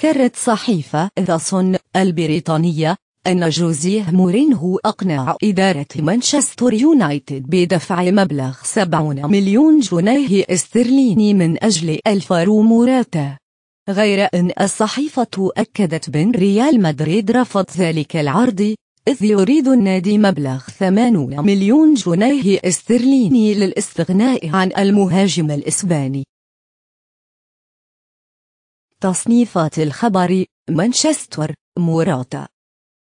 كرت صحيفة راسون البريطانية أن جوزيه مورينهو أقنع إدارة مانشستر يونايتد بدفع مبلغ 70 مليون جنيه استرليني من أجل الفارو موراتا غير أن الصحيفة أكدت بأن ريال مدريد رفض ذلك العرض إذ يريد النادي مبلغ 80 مليون جنيه استرليني للاستغناء عن المهاجم الإسباني تصنيفات الخبر مانشستر موراتا